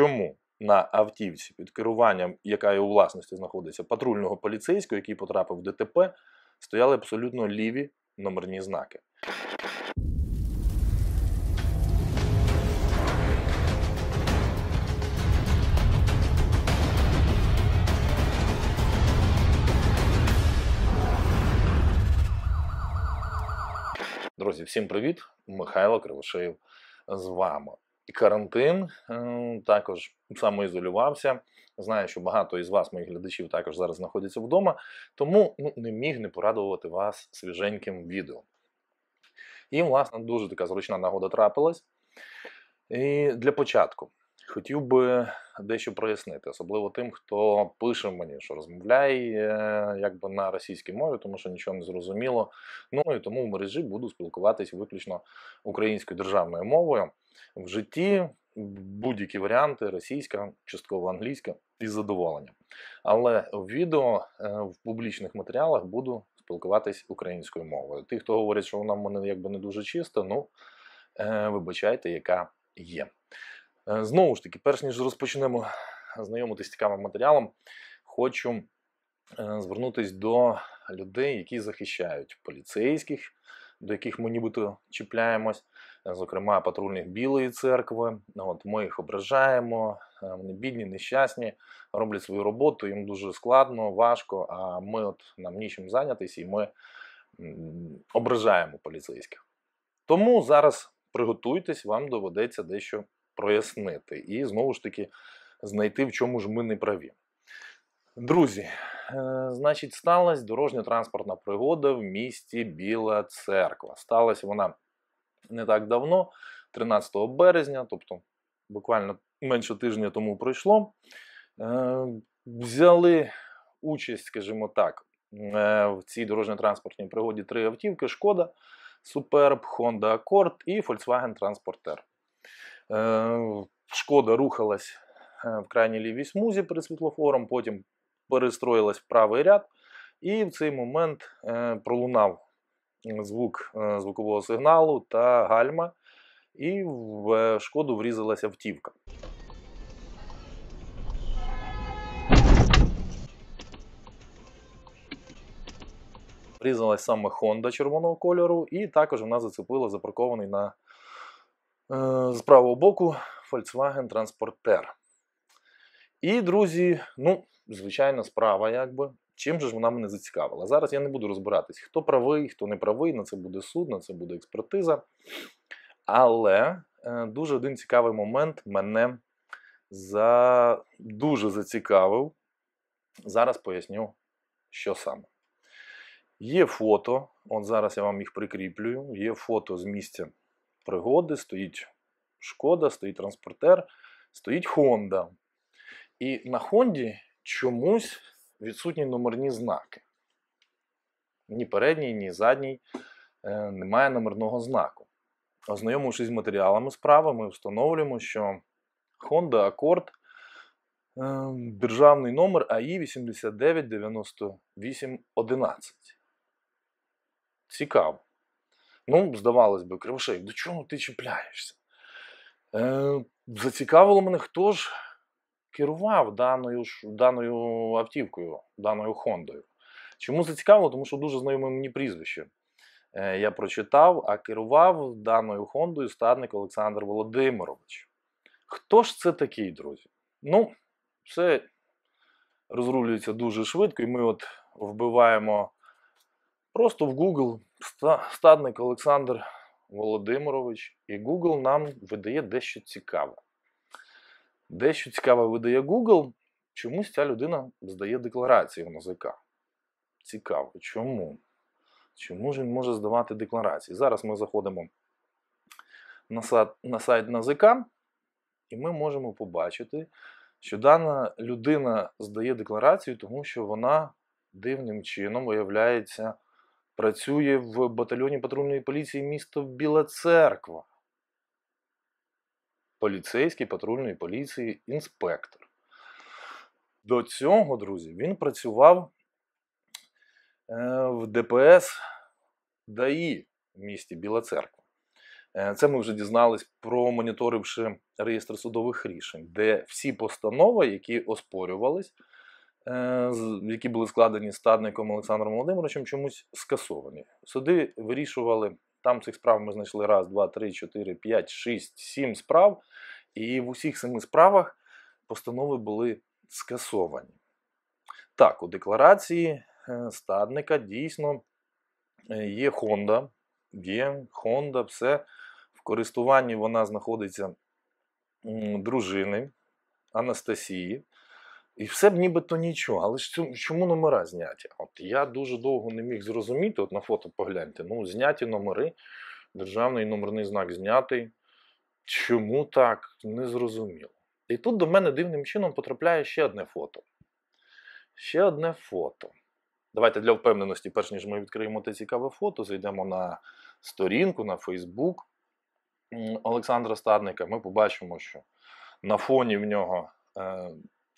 чому на автівці під керуванням, яка і у власності знаходиться патрульного поліцейського, який потрапив в ДТП, стояли абсолютно ліві номерні знаки. Друзі, всім привіт! Михайло Кривошеєв з вами карантин, ем, також самоізолювався. Знаю, що багато із вас, моїх глядачів, також зараз знаходяться вдома, тому ну, не міг не порадувати вас свіженьким відео. І, власне, дуже така зручна нагода трапилась. І Для початку Хотів би дещо прояснити, особливо тим, хто пише мені, що розмовляє е, якби на російській мові, тому що нічого не зрозуміло. Ну і тому в мережі буду спілкуватись виключно українською державною мовою. В житті будь-які варіанти: російська, частково англійська із задоволенням. Але в відео е, в публічних матеріалах буду спілкуватись українською мовою. Ті, хто говорить, що вона в мене якби не дуже чиста, ну е, вибачайте, яка є. Е, знову ж таки, перш ніж розпочнемо знайомитися з цікавим матеріалом, хочу е, звернутися до людей, які захищають поліцейських, до яких ми нібито чіпляємось, е, зокрема патрульних Білої церкви. От Ми їх ображаємо, вони бідні, нещасні, роблять свою роботу, їм дуже складно, важко, а ми от нам нічим зайнятися і ми ображаємо поліцейських. Тому зараз приготуйтесь, вам доведеться дещо прояснити і знову ж таки знайти, в чому ж ми не праві. Друзі, е, значить, сталася дорожня транспортна пригода в місті Біла Церква. Сталася вона не так давно, 13 березня, тобто буквально менше тижня тому пройшло. Е, взяли участь, скажімо так, е, в цій дорожньо-транспортній пригоді три автівки: Шкода, Суперб, Honda Accord і Volkswagen Transporter. Э, Шкода рухалась э, в крайній лівій смузі перед світлофором, потім перестроїлась в правий ряд, і в цей момент э, пролунав звук звукового сигналу та гальма, і в шкоду врізалася автівка. Врізалась саме Honda червоного кольору, і також вона зацепила запаркований на Е, з правого боку Volkswagen Transporter. І, друзі, ну, звичайна справа, якби. Чим же ж вона мене зацікавила? Зараз я не буду розбиратись, хто правий, хто не правий, на це буде суд, на це буде експертиза. Але е, дуже один цікавий момент мене за... дуже зацікавив. Зараз поясню, що саме. Є фото, от зараз я вам їх прикріплюю, є фото з місця пригоди, стоїть шкода, стоїть транспортер, стоїть Honda. І на Хонді чомусь відсутні номерні знаки. Ні передній, ні задній е, немає номерного знаку. Ознайомившись з матеріалами справи, ми встановлюємо, що Honda Accord е, державний номер АІ 899811. Цікаво. Ну, здавалось би, Кривошеїв, до чого ти чіпляєшся? Е, Зацікавило мене, хто ж керував даною даною автівкою, даною Хондою. Чому зацікавило? Тому що дуже знайоме мені прізвище. Е, я прочитав, а керував даною Хондою стадник Олександр Володимирович. Хто ж це такий, друзі? Ну, все розрулюється дуже швидко, і ми от вбиваємо просто в Google стадник Олександр Володимирович, і Google нам видає дещо цікаве. Дещо цікаве видає Google, чомусь ця людина здає декларацію в НАЗК. Цікаво, чому? Чому ж він може здавати декларації? Зараз ми заходимо на сайт, на сайт НАЗК, і ми можемо побачити, що дана людина здає декларацію, тому що вона дивним чином виявляється. Працює в батальйоні патрульної поліції міста Біла Церква. Поліцейський патрульної поліції інспектор. До цього, друзі, він працював е, в ДПС ДАІ в місті Біла Церква. Е, це ми вже дізнались, промоніторивши реєстр судових рішень, де всі постанови, які оспорювались, Е, які були складені стадником Олександром Володимировичем, чомусь скасовані. Суди вирішували, там цих справ ми знайшли раз, два, три, чотири, п'ять, шість, сім справ. І в усіх семи справах постанови були скасовані. Так, у декларації е, стадника дійсно е, є хонда, є Honda, все. В користуванні вона знаходиться дружини Анастасії. І все б нібито нічого. Але ж чому номера зняті? От я дуже довго не міг зрозуміти, от на фото погляньте, ну зняті номери, державний номерний знак знятий. Чому так? Не зрозуміло. І тут до мене дивним чином потрапляє ще одне фото. Ще одне фото. Давайте для впевненості, перш ніж ми відкриємо те цікаве фото, зайдемо на сторінку, на Фейсбук Олександра Стадника. Ми побачимо, що на фоні в нього. Е,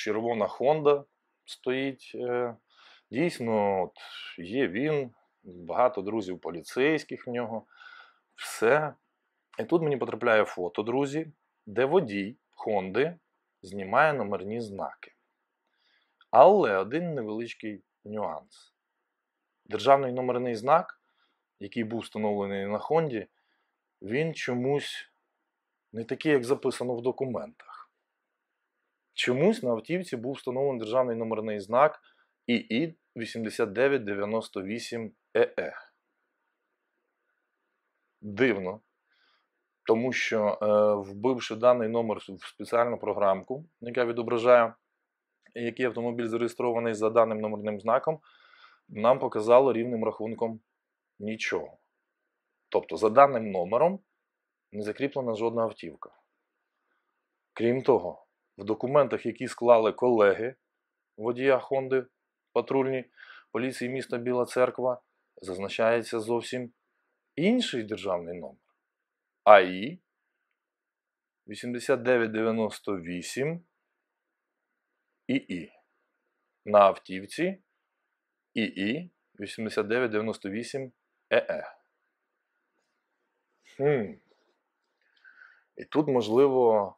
червона Honda стоїть. Е, дійсно, от є він, багато друзів поліцейських в нього. Все. І тут мені потрапляє фото, друзі, де водій Хонди знімає номерні знаки. Але один невеличкий нюанс. Державний номерний знак, який був встановлений на Хонді, він чомусь не такий, як записано в документах. Чомусь на автівці був встановлений державний номерний знак ІІ 8998 ee Дивно. Тому що, е, вбивши даний номер в спеціальну програмку, яка відображає, який автомобіль зареєстрований за даним номерним знаком, нам показало рівним рахунком нічого. Тобто, за даним номером не закріплена жодна автівка. Крім того, в документах, які склали колеги водія Хонди патрульні поліції міста Біла Церква, зазначається зовсім інший державний номер. АІ 8998 ІІ. На автівці ІІ 8998 ЕЕ. Хм. І тут можливо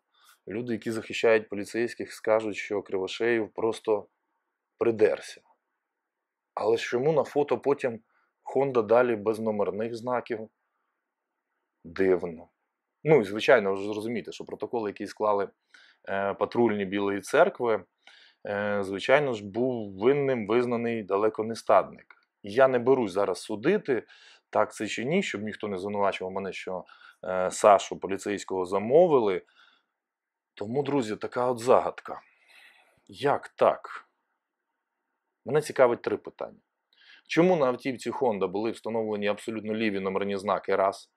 люди, які захищають поліцейських, скажуть, що Кривошеїв просто придерся. Але чому на фото потім Хонда далі без номерних знаків? Дивно. Ну і звичайно, ви ж розумієте, що протокол, який склали е, патрульні Білої церкви, е, звичайно ж, був винним визнаний далеко не стадник. Я не берусь зараз судити, так це чи ні, щоб ніхто не звинувачував мене, що е, Сашу поліцейського замовили. Тому, друзі, така от загадка. Як так? Мене цікавить три питання. Чому на автівці Honda були встановлені абсолютно ліві номерні знаки? Раз.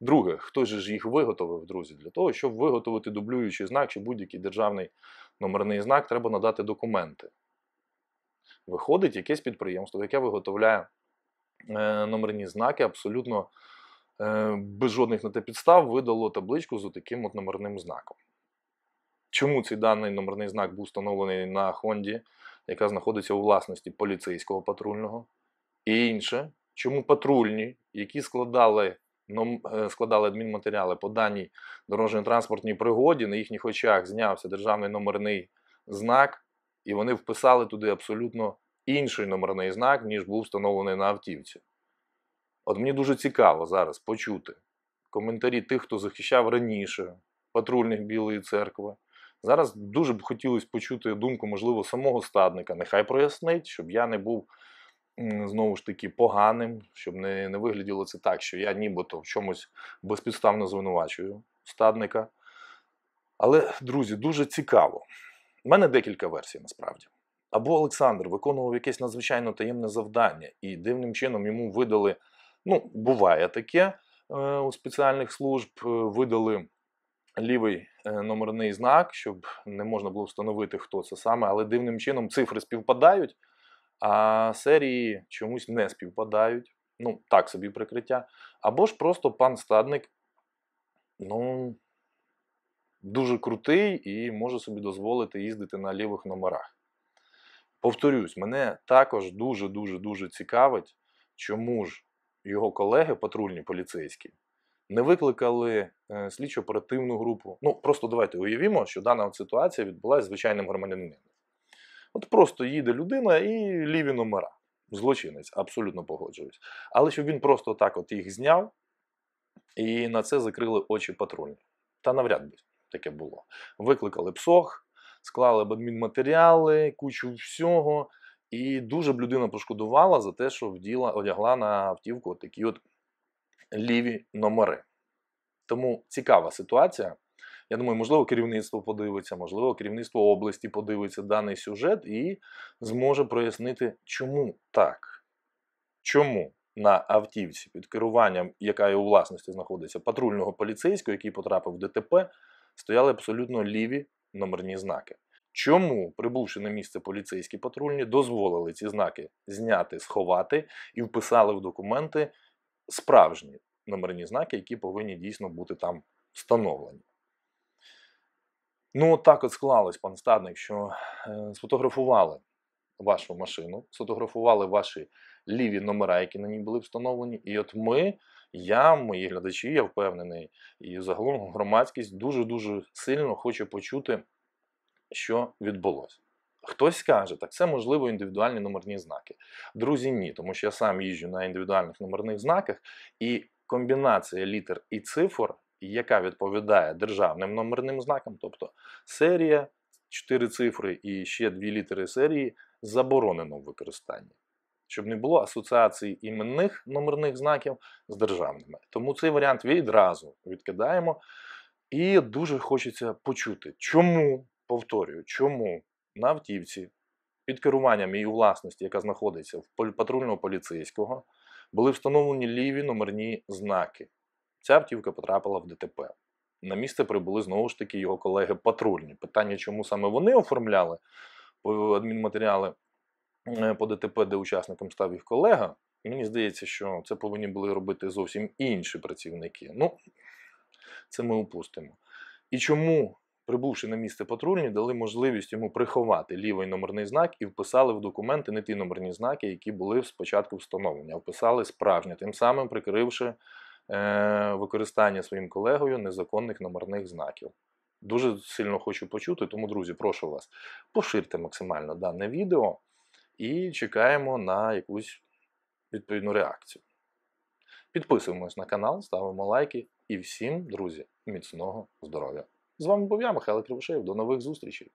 Друге, хто ж їх виготовив, друзі, для того, щоб виготовити дублюючий знак чи будь-який державний номерний знак, треба надати документи. Виходить якесь підприємство, яке виготовляє е, номерні знаки, абсолютно е, без жодних на те підстав видало табличку з таким от номерним знаком чому цей даний номерний знак був встановлений на Хонді, яка знаходиться у власності поліцейського патрульного. І інше, чому патрульні, які складали е, складали адмінматеріали по даній дорожньо-транспортній пригоді, на їхніх очах знявся державний номерний знак, і вони вписали туди абсолютно інший номерний знак, ніж був встановлений на автівці. От мені дуже цікаво зараз почути коментарі тих, хто захищав раніше патрульних Білої церкви, Зараз дуже б хотілося почути думку, можливо, самого стадника. Нехай прояснить, щоб я не був знову ж таки поганим, щоб не не вигляділо це так, що я нібито в чомусь безпідставно звинувачую стадника. Але, друзі, дуже цікаво. У мене декілька версій насправді. Або Олександр виконував якесь надзвичайно таємне завдання, і дивним чином йому видали. Ну, буває таке е, у спеціальних служб, е, видали лівий е, номерний знак, щоб не можна було встановити, хто це саме, але дивним чином цифри співпадають, а серії чомусь не співпадають. Ну, так собі прикриття. Або ж просто пан стадник, ну, дуже крутий і може собі дозволити їздити на лівих номерах. Повторюсь, мене також дуже-дуже дуже цікавить, чому ж його колеги, патрульні поліцейські, не викликали е, слідчо-оперативну групу. Ну, просто давайте уявімо, що дана ситуація відбулася звичайним громадянином. От просто їде людина і ліві номера. Злочинець, абсолютно погоджуюсь. Але щоб він просто так от їх зняв, і на це закрили очі патрульні. Та навряд би таке було. Викликали псох, склали б адмінматеріали, кучу всього. І дуже б людина пошкодувала за те, що вділа, одягла на автівку такі от ліві номери. Тому цікава ситуація. Я думаю, можливо, керівництво подивиться, можливо, керівництво області подивиться даний сюжет і зможе прояснити, чому так. Чому на автівці під керуванням, яка є у власності знаходиться, патрульного поліцейського, який потрапив в ДТП, стояли абсолютно ліві номерні знаки. Чому, прибувши на місце поліцейські патрульні, дозволили ці знаки зняти, сховати і вписали в документи справжні номерні знаки, які повинні дійсно бути там встановлені. Ну, так от склалось, пан Стадник, що е, сфотографували вашу машину, сфотографували ваші ліві номера, які на ній були встановлені. І от ми, я, мої глядачі, я впевнений, і загалом громадськість дуже-дуже сильно хоче почути, що відбулося. Хтось каже, так це можливо індивідуальні номерні знаки. Друзі, ні, тому що я сам їжджу на індивідуальних номерних знаках, і комбінація літер і цифр, яка відповідає державним номерним знакам, тобто серія, 4 цифри і ще 2 літери серії, заборонено в використанні. Щоб не було асоціації іменних номерних знаків з державними. Тому цей варіант відразу відкидаємо. І дуже хочеться почути, чому повторюю, чому на автівці під керуванням її власності, яка знаходиться в патрульного поліцейського, були встановлені ліві номерні знаки. Ця автівка потрапила в ДТП. На місце прибули знову ж таки його колеги патрульні. Питання, чому саме вони оформляли адмінматеріали е, по ДТП, де учасником став їх колега. Мені здається, що це повинні були робити зовсім інші працівники. Ну, це ми упустимо. І чому прибувши на місце патрульні, дали можливість йому приховати лівий номерний знак і вписали в документи не ті номерні знаки, які були спочатку встановлені, а вписали справжні, тим самим прикривши е, використання своїм колегою незаконних номерних знаків. Дуже сильно хочу почути, тому, друзі, прошу вас, поширте максимально дане відео і чекаємо на якусь відповідну реакцію. Підписуємось на канал, ставимо лайки і всім, друзі, міцного здоров'я! З вами був я, Михайло Кривошеєв. До нових зустрічей.